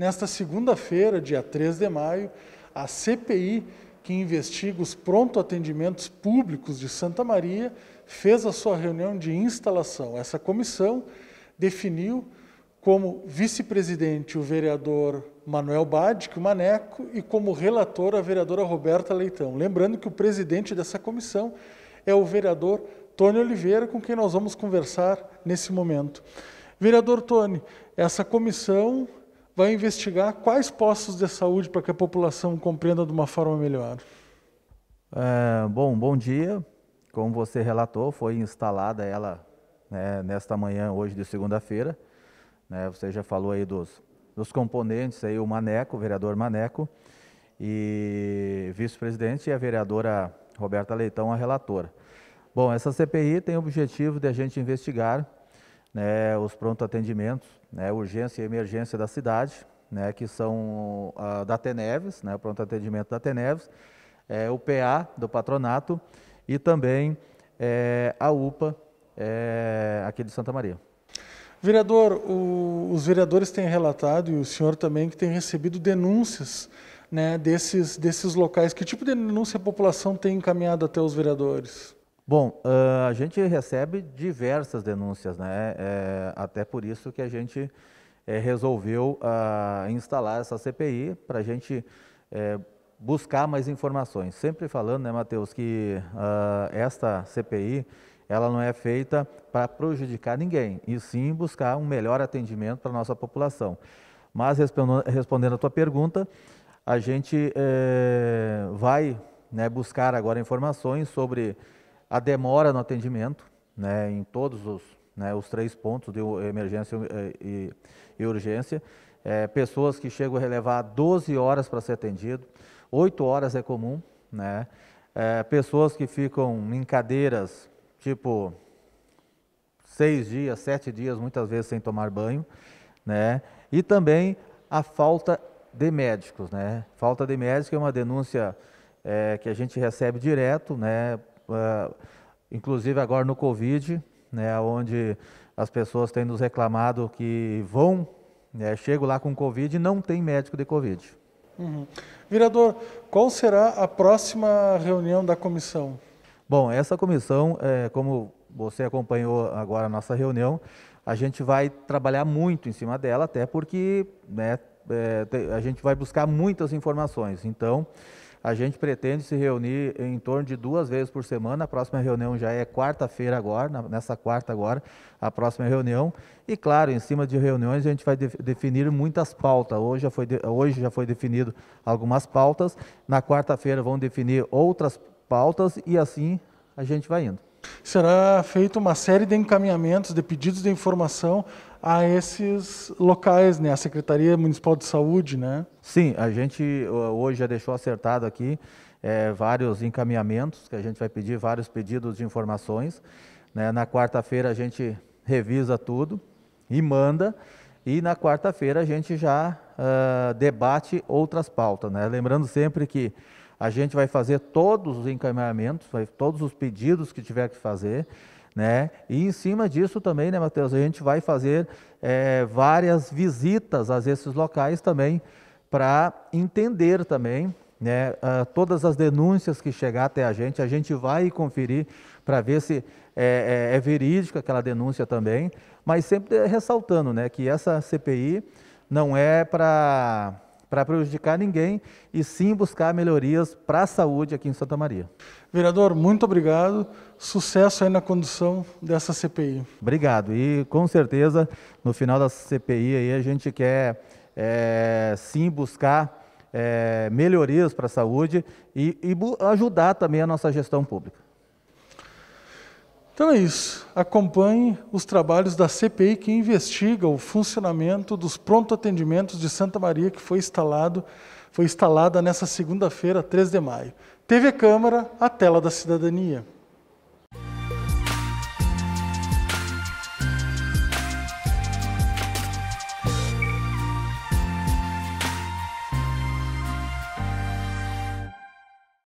nesta segunda-feira, dia 3 de maio, a CPI, que investiga os pronto atendimentos públicos de Santa Maria, fez a sua reunião de instalação. Essa comissão definiu como vice-presidente o vereador Manuel Badic, o Maneco, e como relator a vereadora Roberta Leitão. Lembrando que o presidente dessa comissão é o vereador Tony Oliveira, com quem nós vamos conversar nesse momento. Vereador Tony, essa comissão vai investigar quais postos de saúde para que a população compreenda de uma forma melhor. É, bom, bom dia. Como você relatou, foi instalada ela né, nesta manhã, hoje de segunda-feira. Né, você já falou aí dos, dos componentes, aí o Maneco, o vereador Maneco, e vice-presidente e a vereadora Roberta Leitão, a relatora. Bom, essa CPI tem o objetivo de a gente investigar né, os pronto atendimentos, né, urgência e emergência da cidade, né, que são a, ah, da Teneves, né, o pronto atendimento da Teneves, é, o PA do patronato e também é, a UPA é, aqui de Santa Maria. Vereador, o, os vereadores têm relatado e o senhor também que tem recebido denúncias né, desses, desses locais. Que tipo de denúncia a população tem encaminhado até os vereadores? Bom, uh, a gente recebe diversas denúncias, né? É, até por isso que a gente é, resolveu uh, instalar essa CPI para a gente é, buscar mais informações. Sempre falando, né, Matheus, que uh, esta CPI ela não é feita para prejudicar ninguém, e sim buscar um melhor atendimento para a nossa população. Mas respondendo a tua pergunta, a gente eh, vai né, buscar agora informações sobre a demora no atendimento, né, em todos os, né, os três pontos de emergência e, e urgência, é, pessoas que chegam a relevar 12 horas para ser atendido, 8 horas é comum, né, é, pessoas que ficam em cadeiras, tipo, 6 dias, 7 dias, muitas vezes sem tomar banho, né, e também a falta de médicos, né, falta de médicos é uma denúncia é, que a gente recebe direto, né, ah, inclusive agora no Covid, né, onde as pessoas têm nos reclamado que vão, né, chego lá com Covid e não tem médico de Covid. Uhum. Vereador, qual será a próxima reunião da comissão? Bom, essa comissão, é, como você acompanhou agora a nossa reunião, a gente vai trabalhar muito em cima dela, até porque né, é, a gente vai buscar muitas informações. Então, a gente pretende se reunir em torno de duas vezes por semana. A próxima reunião já é quarta-feira agora, nessa quarta agora, a próxima reunião. E claro, em cima de reuniões a gente vai definir muitas pautas. Hoje já foi, hoje já foi definido algumas pautas. Na quarta-feira vão definir outras pautas e assim a gente vai indo. Será feita uma série de encaminhamentos, de pedidos de informação a esses locais, né? A Secretaria Municipal de Saúde, né? Sim, a gente hoje já deixou acertado aqui é, vários encaminhamentos que a gente vai pedir, vários pedidos de informações. Né? Na quarta-feira a gente revisa tudo e manda. E na quarta-feira a gente já uh, debate outras pautas, né? Lembrando sempre que a gente vai fazer todos os encaminhamentos, vai, todos os pedidos que tiver que fazer. Né? E em cima disso também, né, Matheus, a gente vai fazer é, várias visitas a esses locais também para entender também né, uh, todas as denúncias que chegar até a gente, a gente vai conferir para ver se é, é, é, verídica aquela denúncia também, mas sempre ressaltando né, que essa CPI não é para para prejudicar ninguém e sim buscar melhorias para a saúde aqui em Santa Maria. Vereador, muito obrigado. Sucesso aí na condução dessa CPI. Obrigado. E com certeza, no final da CPI aí, a gente quer é, sim buscar é, melhorias para a saúde e, e ajudar também a nossa gestão pública. Então é isso. Acompanhe os trabalhos da CPI que investiga o funcionamento dos pronto atendimentos de Santa Maria que foi instalado, foi instalada nessa segunda-feira, 3 de maio. TV Câmara, a tela da cidadania.